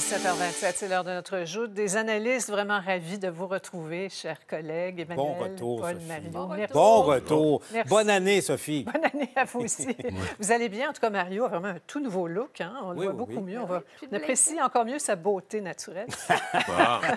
17h27, c'est l'heure de notre joute. Des analystes vraiment ravis de vous retrouver, chers collègues. Emmanuel, bon retour, Paul, Mario. Bon retour. Bonne année, Sophie. Bonne année à vous aussi. vous allez bien. En tout cas, Mario a vraiment un tout nouveau look. Hein. On le voit beaucoup mieux. On, ah apprécie encore mieux sa beauté naturelle.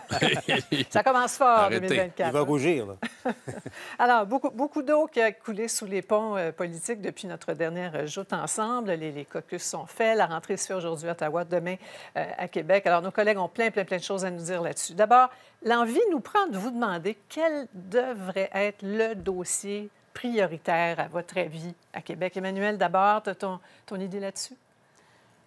Ça commence fort, 2024. Il va rougir. Là. Alors, beaucoup, d'eau qui a coulé sous les ponts euh, politiques depuis notre dernière euh, joute ensemble. Les, caucus sont faits. La rentrée se fait aujourd'hui à Ottawa, demain euh, à Québec. Alors, nos collègues ont plein, plein, plein de choses à nous dire là-dessus. D'abord, l'envie nous prend de vous demander quel devrait être le dossier prioritaire, à votre avis, à Québec. Emmanuel, d'abord, tu as ton, idée là-dessus?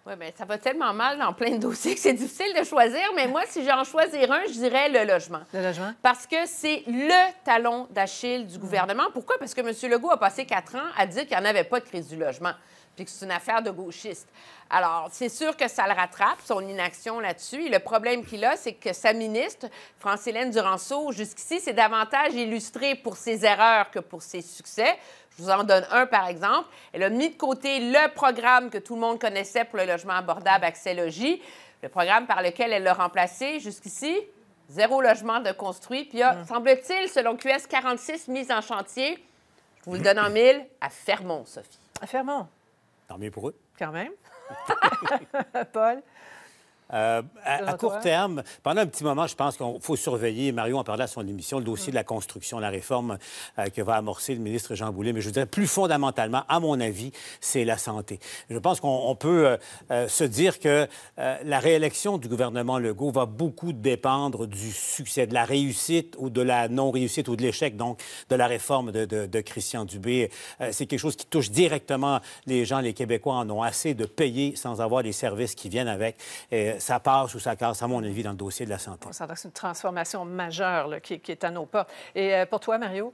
Oui, bien, ça va tellement mal dans plein de dossiers que c'est difficile de choisir. Mais moi, si j'en choisis un, je dirais le logement. Le logement? Parce que c'est le talon d'Achille du gouvernement. Pourquoi? Parce que M. Legault a passé quatre ans à dire qu'il n'y en avait pas de crise du logement puis que c'est une affaire de gauchiste. Alors, c'est sûr que ça le rattrape, son inaction là-dessus. Et le problème qu'il a, c'est que sa ministre, France-Hélène Duranceau, jusqu'ici, c'est davantage illustrée pour ses erreurs que pour ses succès. Je vous en donne un, par exemple. Elle a mis de côté le programme que tout le monde connaissait pour le logement abordable Accès Logis, le programme par lequel elle l'a remplacé jusqu'ici. Zéro logement de construit. Puis il y a, mm. semble-t-il, selon QS 46, mise en chantier, je vous le donne en mille, à Fermont, Sophie. À Fermont. Tant mieux pour eux. Quand même. Paul? Euh, à, ah, court terme, pendant un petit moment, je pense qu'il faut surveiller. Marion en parlait à son émission, le dossier de la construction, la réforme euh, que va amorcer le ministre Jean Boulet. Mais je dirais plus fondamentalement, à mon avis, c'est la santé. Je pense qu'on peut euh, se dire que la réélection du gouvernement Legault va beaucoup dépendre du succès, de la réussite ou de la non-réussite ou de l'échec, donc, de la réforme de, de Christian Dubé. c'est quelque chose qui touche directement les gens. Les Québécois en ont assez de payer sans avoir les services qui viennent avec ça passe ou ça casse, à mon avis, dans le dossier de la santé. On que c'est une transformation majeure qui, qui, est à nos portes. Et euh, pour toi, Mario?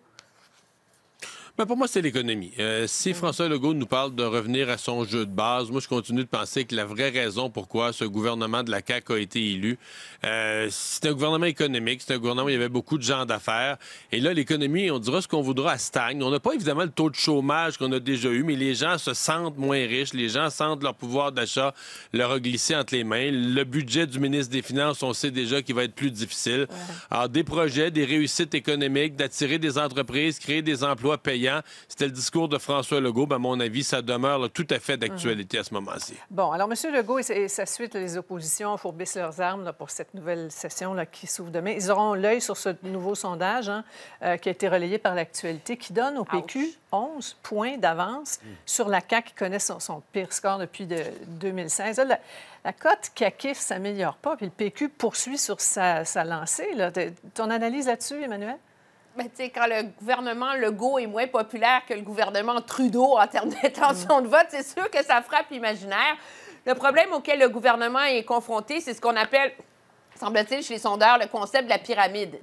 Mais ben, pour moi, c'est l'économie. Euh, si François Legault nous parle de revenir à son jeu de base, moi, je continue de penser que la vraie raison pourquoi ce gouvernement de la CAQ a été élu, euh, c'est un gouvernement économique, c'est un gouvernement où il y avait beaucoup de gens d'affaires. Et là, l'économie, on dira ce qu'on voudra, à stagne. On n'a pas évidemment le taux de chômage qu'on a déjà eu, mais les gens se sentent moins riches, les gens sentent leur pouvoir d'achat leur glisser entre les mains. Le budget du ministre des Finances, on sait déjà qu'il va être plus difficile. Alors, des projets, des réussites économiques, d'attirer des entreprises, créer des emplois payés, c'était le discours de François Legault. à mon avis, ça demeure tout à fait d'actualité à ce moment-ci. Bon, alors, M. Legault et sa suite, les oppositions fourbissent leurs armes pour cette nouvelle session là, qui s'ouvre demain. Ils auront l'œil sur ce nouveau sondage hein, euh, qui a été relayé par l'actualité qui donne au PQ 11 points d'avance sur la CAQ qui connaît son, pire score depuis de, 2016. la, cote CAQIF s'améliore pas, puis le PQ poursuit sur sa, lancée. Ton analyse là-dessus, Emmanuel? Ben, quand le gouvernement Legault est moins populaire que le gouvernement Trudeau en termes d'attention de vote, c'est sûr que ça frappe l'imaginaire. Le problème auquel le gouvernement est confronté, c'est ce qu'on appelle semble-t-il, chez les sondeurs, le concept de la pyramide.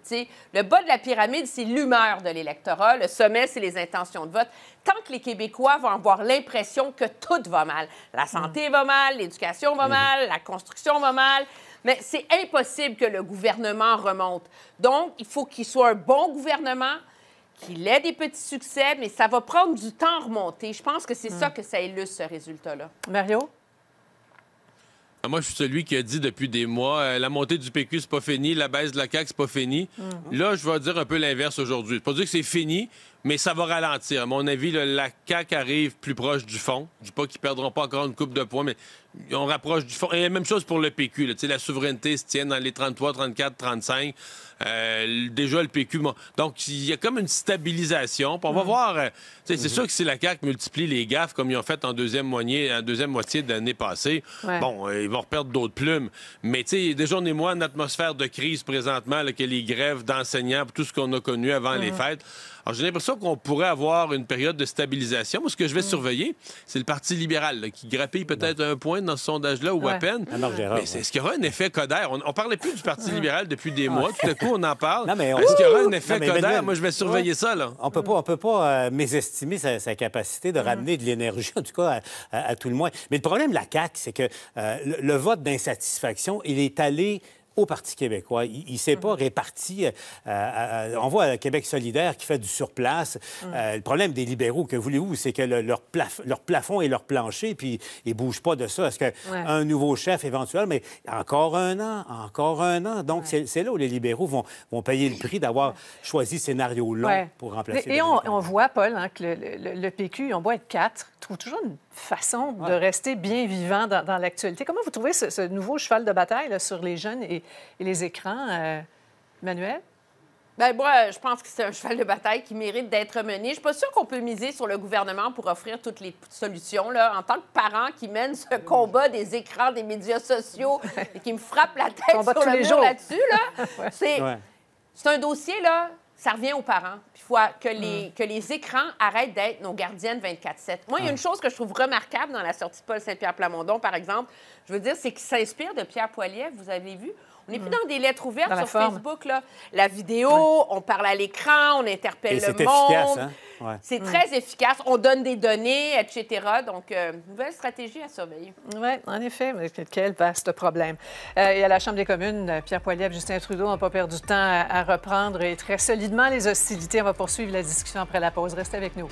le bas de la pyramide, c'est l'humeur de l'électorat. Le sommet, c'est les intentions de vote. Tant que les Québécois vont avoir l'impression que tout va mal, la santé va mal, l'éducation va mhm. mal, la construction va mal, mais c'est impossible que le gouvernement remonte. Donc, il faut qu'il soit un bon gouvernement, qu'il ait des petits succès, mais ça va prendre du temps à remonter. Je pense que c'est ça mhm. que ça illustre, ce résultat-là. Mario? Ah, moi, je suis celui qui a dit depuis des mois, euh, la montée du PQ, c'est pas fini, la baisse de la CAQ, c'est pas fini. Mm. Là, je vais dire un peu l'inverse aujourd'hui. Je pas dire que c'est fini, mais ça va ralentir. À mon avis, la CAQ arrive plus proche du fond. Je dis pas qu'ils perdront pas encore une coupe de poids, mais on rapproche du fond. Et la même chose pour le PQ. la souveraineté se tient dans les 33, 34, 35. déjà, le PQ... Donc, il y a comme une stabilisation. on va mm. voir... Euh, c'est mm-hmm. sûr que si la CAQ multiplie les gaffes comme ils ont fait en deuxième moitié, de l'année passée, bon, euh, ils vont perdre d'autres plumes. Mais déjà, on est moins en atmosphère de crise présentement que les grèves d'enseignants, tout ce qu'on a connu avant les mm-hmm. fêtes. Alors, j'ai l'impression qu'on pourrait avoir une période de stabilisation. Moi, ce que je vais mm. surveiller, c'est le Parti libéral qui grappille peut-être un point dans ce sondage-là ou à peine. mais est-ce qu'il y aura un effet codère On, ne parlait plus du Parti mm. libéral depuis des ah. mois. Tout à coup, on en parle. Mais Est-ce qu'il y aura un effet non, Moi, je vais surveiller ça. Là. On peut pas, on peut pas euh, mésestimer sa, capacité de mm. ramener de l'énergie, en tout cas, à, tout le moins. Mais le problème de la CAQ, c'est que euh, le vote d'insatisfaction, il est allé Parti québécois. Il s'est pas mhm. réparti. Euh, euh, euh, on voit Québec solidaire qui fait du surplace. Mhm. le problème des libéraux, que voulez-vous, c'est que leur, leur, plafond et leur plancher, puis ils ne bougent pas de ça. Est-ce qu'un nouveau chef éventuel, mais encore un an, encore un an. Donc, c'est là où les libéraux vont, vont payer le prix d'avoir choisi scénario long pour remplacer. et on, voit, Paul, hein, que le, PQ, on voit être quatre, trouve toujours une façon de rester bien vivant dans, l'actualité. Comment vous trouvez ce, nouveau cheval de bataille sur les jeunes et, les écrans, euh, Manuel? Bien, moi, je pense que c'est un cheval de bataille qui mérite d'être mené. Je ne suis pas sûre qu'on peut miser sur le gouvernement pour offrir toutes les solutions. Là. En tant que parent qui mène ce combat des écrans, des médias sociaux, et qui me frappe la tête sur le mur là-dessus, là, c'est un dossier, là, ça revient aux parents. Il faut que les, mm. que les écrans arrêtent d'être nos gardiennes 24-7. Moi, il y a une mm. chose que je trouve remarquable dans la sortie de Paul Saint-Pierre Plamondon, par exemple, je veux dire, c'est qu'il s'inspire de Pierre Poilievre, vous avez vu. On n'est plus dans des lettres ouvertes sur Facebook. Là. La vidéo, on parle à l'écran, on interpelle le monde. Hein. C'est mm. très efficace. On donne des données, etc. Donc, euh, nouvelle stratégie à surveiller. Oui, en effet. Mais quel vaste problème. Euh, et à la Chambre des communes, Pierre Poilievre, Justin Trudeau n'ont pas perdu de temps à, reprendre et très solidement les hostilités. On va poursuivre la discussion après la pause. Restez avec nous.